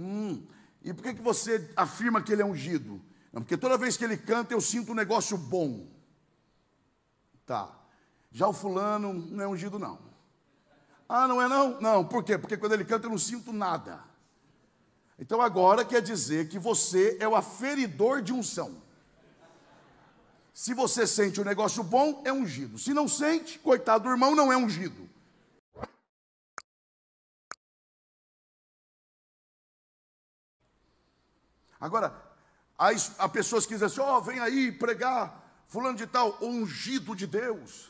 Hum, e por que, que você afirma que ele é ungido? Não, porque toda vez que ele canta eu sinto um negócio bom. Tá. Já o fulano não é ungido, não. Ah, não é não? Não, por quê? Porque quando ele canta eu não sinto nada. Então agora quer dizer que você é o aferidor de unção. Se você sente um negócio bom, é ungido. Se não sente, coitado do irmão, não é ungido. Agora, há pessoas que dizem assim: ó, oh, vem aí pregar, fulano de tal, ungido de Deus.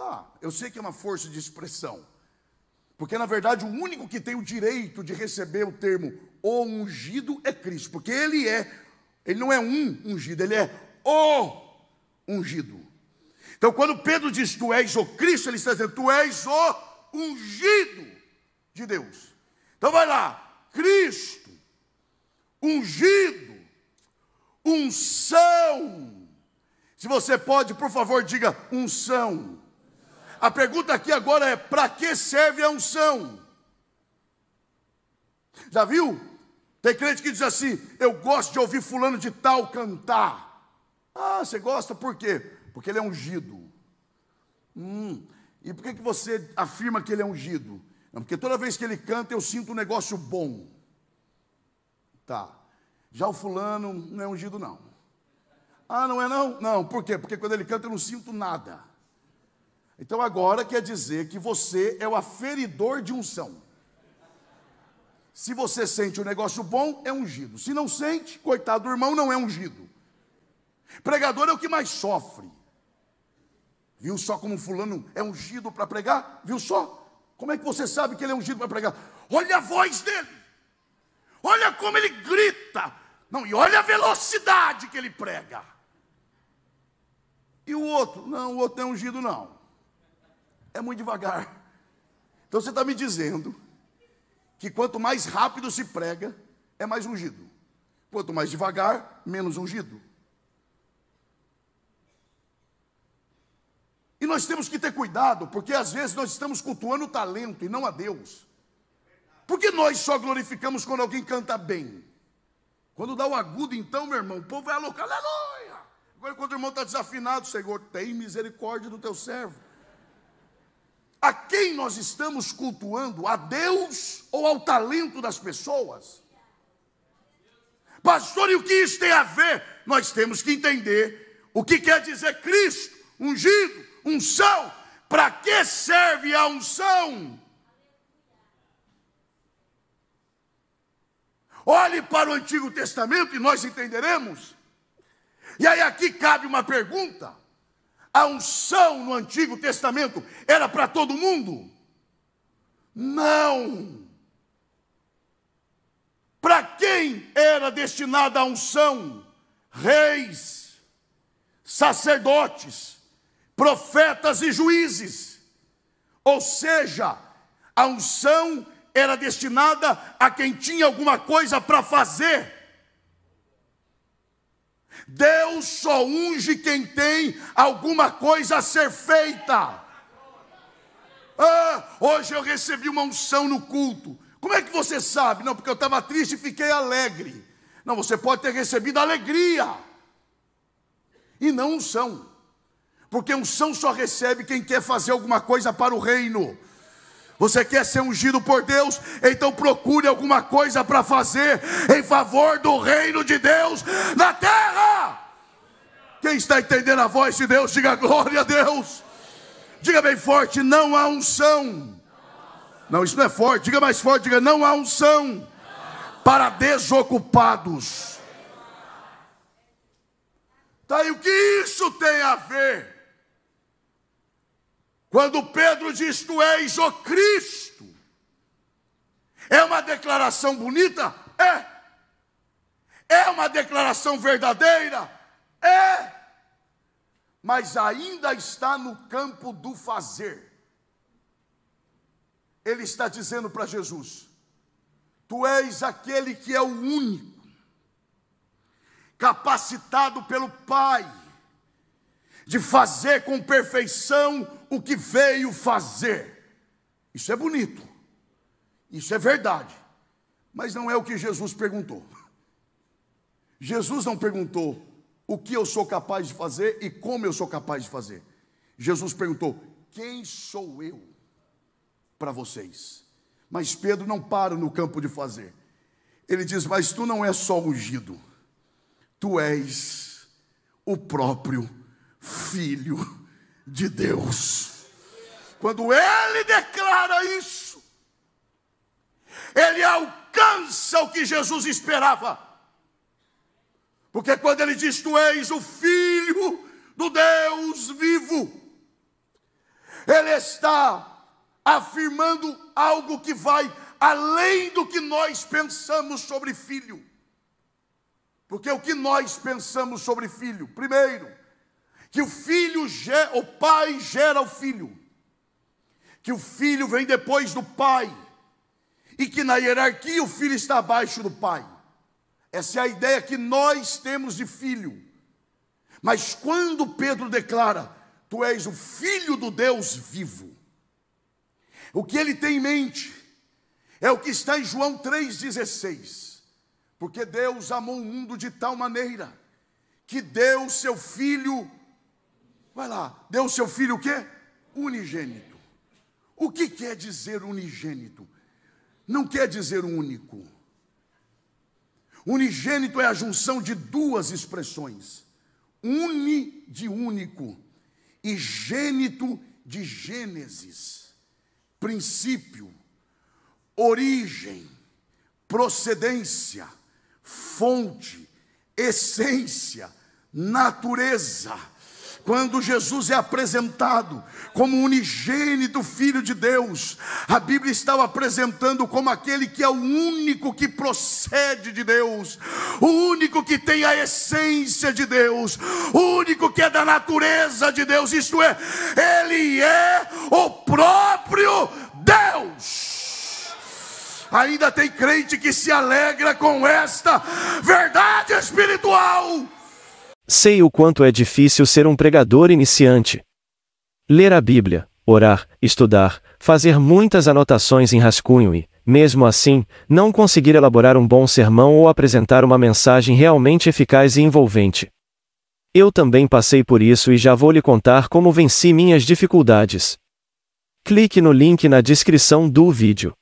Ah, eu sei que é uma força de expressão, porque na verdade o único que tem o direito de receber o termo o ungido é Cristo, porque ele é, ele não é um ungido, ele é o ungido. Então, quando Pedro diz tu és o Cristo, ele está dizendo tu és o ungido de Deus. Então, vai lá, Cristo ungido, unção. Se você pode, por favor, diga unção. A pergunta aqui agora é: para que serve a unção? Já viu? Tem crente que diz assim: eu gosto de ouvir fulano de tal cantar. Ah, você gosta por quê? Porque ele é ungido. Hum, e por que, que você afirma que ele é ungido? Não, porque toda vez que ele canta eu sinto um negócio bom. Tá. Já o fulano não é ungido, não. Ah, não é não? Não, por quê? Porque quando ele canta eu não sinto nada. Então agora quer dizer que você é o aferidor de unção. Se você sente um negócio bom, é ungido. Se não sente, coitado do irmão, não é ungido. Pregador é o que mais sofre. Viu só como fulano é ungido para pregar? Viu só? Como é que você sabe que ele é ungido para pregar? Olha a voz dele! olha como ele grita. Não, e olha a velocidade que ele prega. E o outro? Não, o outro não é ungido, não. É muito devagar. Então você está me dizendo que quanto mais rápido se prega, é mais ungido. Quanto mais devagar, menos ungido. E nós temos que ter cuidado, porque às vezes nós estamos cultuando o talento e não a Deus. Por que nós só glorificamos quando alguém canta bem? Quando dá o agudo, então, meu irmão, o povo vai é alocar, aleluia! Agora, quando o irmão está desafinado, Senhor, tem misericórdia do teu servo. A quem nós estamos cultuando? A Deus ou ao talento das pessoas? Pastor, e o que isso tem a ver? Nós temos que entender o que quer dizer Cristo, ungido, unção. Para que serve a unção? Olhe para o Antigo Testamento e nós entenderemos. E aí aqui cabe uma pergunta: a unção no Antigo Testamento era para todo mundo? Não. Para quem era destinada a unção? Reis, sacerdotes, profetas e juízes. Ou seja, a unção era destinada a quem tinha alguma coisa para fazer. Deus só unge quem tem alguma coisa a ser feita. Ah, hoje eu recebi uma unção no culto. Como é que você sabe? Não, porque eu estava triste e fiquei alegre. Não, você pode ter recebido alegria e não unção. Porque unção só recebe quem quer fazer alguma coisa para o reino. Você quer ser ungido por Deus? Então procure alguma coisa para fazer em favor do reino de Deus na terra. Quem está entendendo a voz de Deus, diga glória a Deus. Diga bem forte: não há unção. Não, isso não é forte. Diga mais forte: diga não há unção para desocupados. Tá aí, o que isso tem a ver? Quando Pedro diz: Tu és o Cristo, é uma declaração bonita? É. É uma declaração verdadeira? É. Mas ainda está no campo do fazer. Ele está dizendo para Jesus: Tu és aquele que é o único, capacitado pelo Pai, de fazer com perfeição o que veio fazer. Isso é bonito, isso é verdade, mas não é o que Jesus perguntou. Jesus não perguntou o que eu sou capaz de fazer e como eu sou capaz de fazer. Jesus perguntou: quem sou eu para vocês? Mas Pedro não para no campo de fazer. Ele diz: Mas tu não és só ungido, tu és o próprio filho de Deus. Quando ele declara isso, ele alcança o que Jesus esperava. Porque quando ele diz: Tu és o filho do Deus vivo, ele está afirmando algo que vai além do que nós pensamos sobre filho. Porque o que nós pensamos sobre filho? Primeiro, que o filho, o pai gera o filho, que o filho vem depois do pai, e que na hierarquia o filho está abaixo do pai. Essa é a ideia que nós temos de filho. Mas quando Pedro declara, tu és o filho do Deus vivo, o que ele tem em mente é o que está em João 3,16. Porque Deus amou o mundo de tal maneira que deu seu filho Vai lá, deu o seu filho o quê? Unigênito. O que quer dizer unigênito? Não quer dizer único. Unigênito é a junção de duas expressões: uni de único e gênito de Gênesis, princípio, origem, procedência, fonte, essência, natureza quando Jesus é apresentado como unigênito Filho de Deus, a Bíblia está o apresentando como aquele que é o único que procede de Deus, o único que tem a essência de Deus, o único que é da natureza de Deus, isto é, Ele é o próprio Deus. Ainda tem crente que se alegra com esta verdade espiritual. Sei o quanto é difícil ser um pregador iniciante. Ler a Bíblia, orar, estudar, fazer muitas anotações em rascunho e, mesmo assim, não conseguir elaborar um bom sermão ou apresentar uma mensagem realmente eficaz e envolvente. Eu também passei por isso e já vou lhe contar como venci minhas dificuldades. Clique no link na descrição do vídeo.